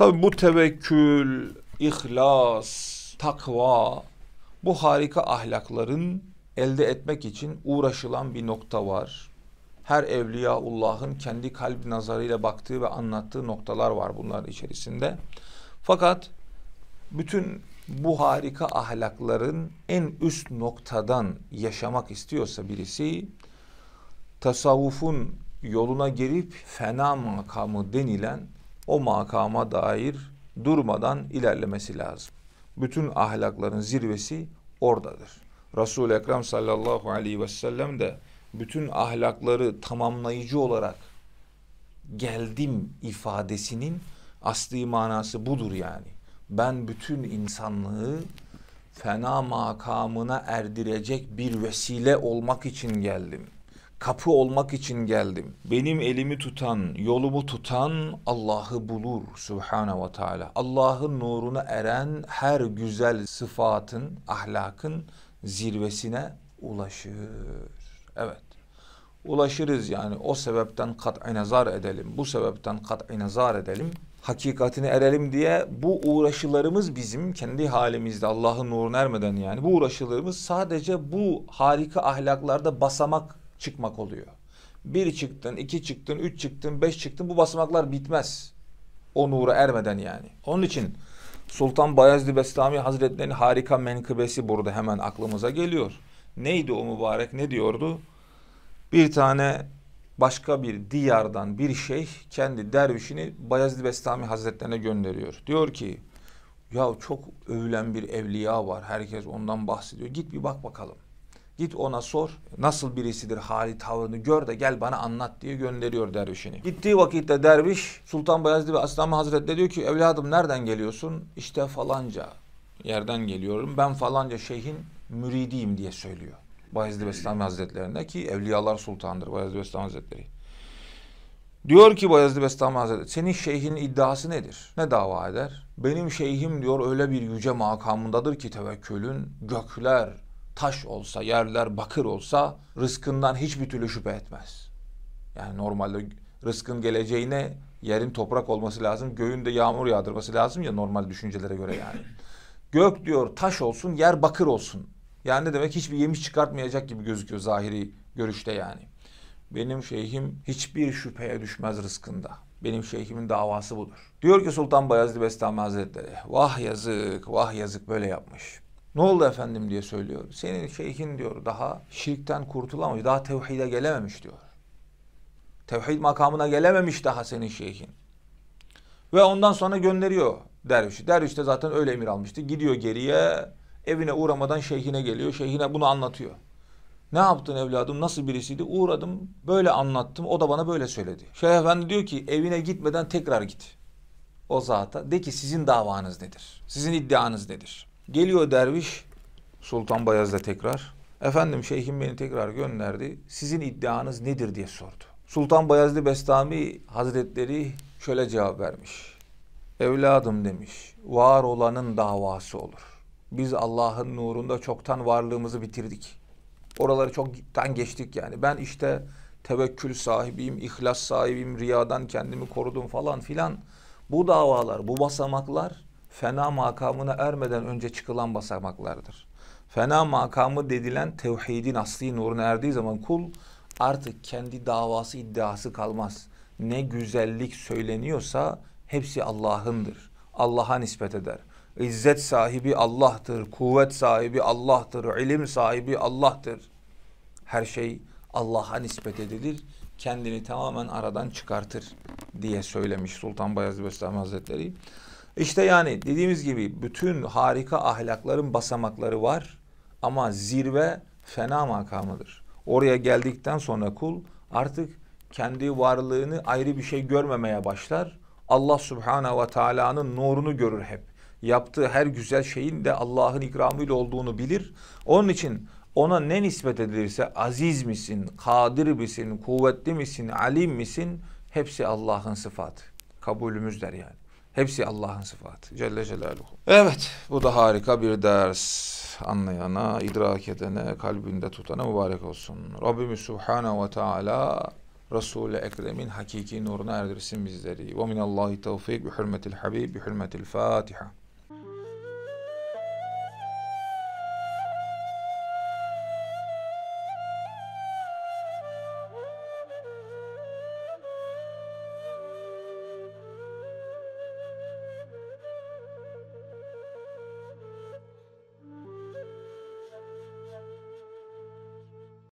Tabi bu tevekkül, ihlas, takva bu harika ahlakların elde etmek için uğraşılan bir nokta var. Her evliyaullah'ın kendi kalp nazarıyla baktığı ve anlattığı noktalar var bunlar içerisinde. Fakat bütün bu harika ahlakların en üst noktadan yaşamak istiyorsa birisi tasavvufun yoluna girip fena makamı denilen o makama dair durmadan ilerlemesi lazım. Bütün ahlakların zirvesi oradadır. Resul-i Ekrem sallallahu aleyhi ve sellem de bütün ahlakları tamamlayıcı olarak geldim ifadesinin asli manası budur yani. Ben bütün insanlığı fena makamına erdirecek bir vesile olmak için geldim.'' kapı olmak için geldim. Benim elimi tutan, yolumu tutan Allah'ı bulur Subhanahu ve Teala. Allah'ın nuruna eren her güzel sıfatın, ahlakın zirvesine ulaşır. Evet. Ulaşırız yani o sebepten kat'i nazar edelim. Bu sebepten kat'i nazar edelim. Hakikatini erelim diye bu uğraşılarımız bizim kendi halimizde Allah'ın nuruna ermeden yani bu uğraşılarımız sadece bu harika ahlaklarda basamak çıkmak oluyor. Bir çıktın, iki çıktın, üç çıktın, beş çıktın. Bu basamaklar bitmez. O nura ermeden yani. Onun için Sultan Bayezid Bestami Hazretleri'nin harika menkıbesi burada hemen aklımıza geliyor. Neydi o mübarek? Ne diyordu? Bir tane başka bir diyardan bir şeyh kendi dervişini Bayezid Bestami Hazretlerine gönderiyor. Diyor ki ya çok övülen bir evliya var. Herkes ondan bahsediyor. Git bir bak bakalım. Git ona sor. Nasıl birisidir hali tavrını gör de gel bana anlat diye gönderiyor dervişini. Gittiği vakitte derviş Sultan Bayezid ve Aslanma Hazretleri diyor ki evladım nereden geliyorsun? İşte falanca yerden geliyorum. Ben falanca şeyhin müridiyim diye söylüyor. Bayezid ve Bestami Hazretlerine ki Evliyalar sultandır Bayezid ve Bestami Hazretleri. Diyor ki Bayezid ve Bestami Hazretleri senin şeyhin iddiası nedir? Ne dava eder? Benim şeyhim diyor öyle bir yüce makamındadır ki tevekkülün gökler, taş olsa, yerler bakır olsa rızkından hiçbir türlü şüphe etmez. Yani normalde rızkın geleceğine yerin toprak olması lazım, göğün de yağmur yağdırması lazım ya normal düşüncelere göre yani. Gök diyor taş olsun, yer bakır olsun. Yani ne demek hiçbir yemiş çıkartmayacak gibi gözüküyor zahiri görüşte yani. Benim şeyhim hiçbir şüpheye düşmez rızkında. Benim şeyhimin davası budur. Diyor ki Sultan Bayezid Bestami Hazretleri, vah yazık, vah yazık böyle yapmış. Ne oldu efendim diye söylüyor. Senin şeyhin diyor daha şirkten kurtulamamış, daha tevhide gelememiş diyor. Tevhid makamına gelememiş daha senin şeyhin. Ve ondan sonra gönderiyor dervişi. Derviş de zaten öyle emir almıştı. Gidiyor geriye, evine uğramadan şeyhine geliyor. Şeyhine bunu anlatıyor. Ne yaptın evladım? Nasıl birisiydi? Uğradım, böyle anlattım. O da bana böyle söyledi. Şeyh Efendi diyor ki evine gitmeden tekrar git. O zata. De ki sizin davanız nedir? Sizin iddianız nedir? Geliyor derviş Sultan Bayezid'e tekrar. Efendim şeyhim beni tekrar gönderdi. Sizin iddianız nedir diye sordu. Sultan Bayezid Bestami Hazretleri şöyle cevap vermiş. Evladım demiş, var olanın davası olur. Biz Allah'ın nurunda çoktan varlığımızı bitirdik. Oraları çoktan geçtik yani. Ben işte tevekkül sahibiyim, ihlas sahibiyim, riyadan kendimi korudum falan filan. Bu davalar, bu basamaklar fena makamına ermeden önce çıkılan basamaklardır. Fena makamı dedilen tevhidin asli nuruna erdiği zaman kul artık kendi davası iddiası kalmaz. Ne güzellik söyleniyorsa hepsi Allah'ındır. Allah'a nispet eder. İzzet sahibi Allah'tır, kuvvet sahibi Allah'tır, ilim sahibi Allah'tır. Her şey Allah'a nispet edilir, kendini tamamen aradan çıkartır diye söylemiş Sultan Bayezid Bestami Hazretleri. İşte yani dediğimiz gibi bütün harika ahlakların basamakları var ama zirve fena makamıdır. Oraya geldikten sonra kul artık kendi varlığını ayrı bir şey görmemeye başlar. Allah Subhanahu ve Taala'nın nurunu görür hep. Yaptığı her güzel şeyin de Allah'ın ikramıyla olduğunu bilir. Onun için ona ne nispet edilirse aziz misin, kadir misin, kuvvetli misin, alim misin hepsi Allah'ın sıfatı. Kabulümüz der yani. Hepsi Allah'ın sıfatı. Celle Celaluhu. Evet bu da harika bir ders. Anlayana, idrak edene, kalbinde tutana mübarek olsun. Rabbimiz Subhanahu ve Teala Resul-i Ekrem'in hakiki nuruna erdirsin bizleri. Ve minallahi tevfik bi hürmetil habib bi hürmetil Fatiha.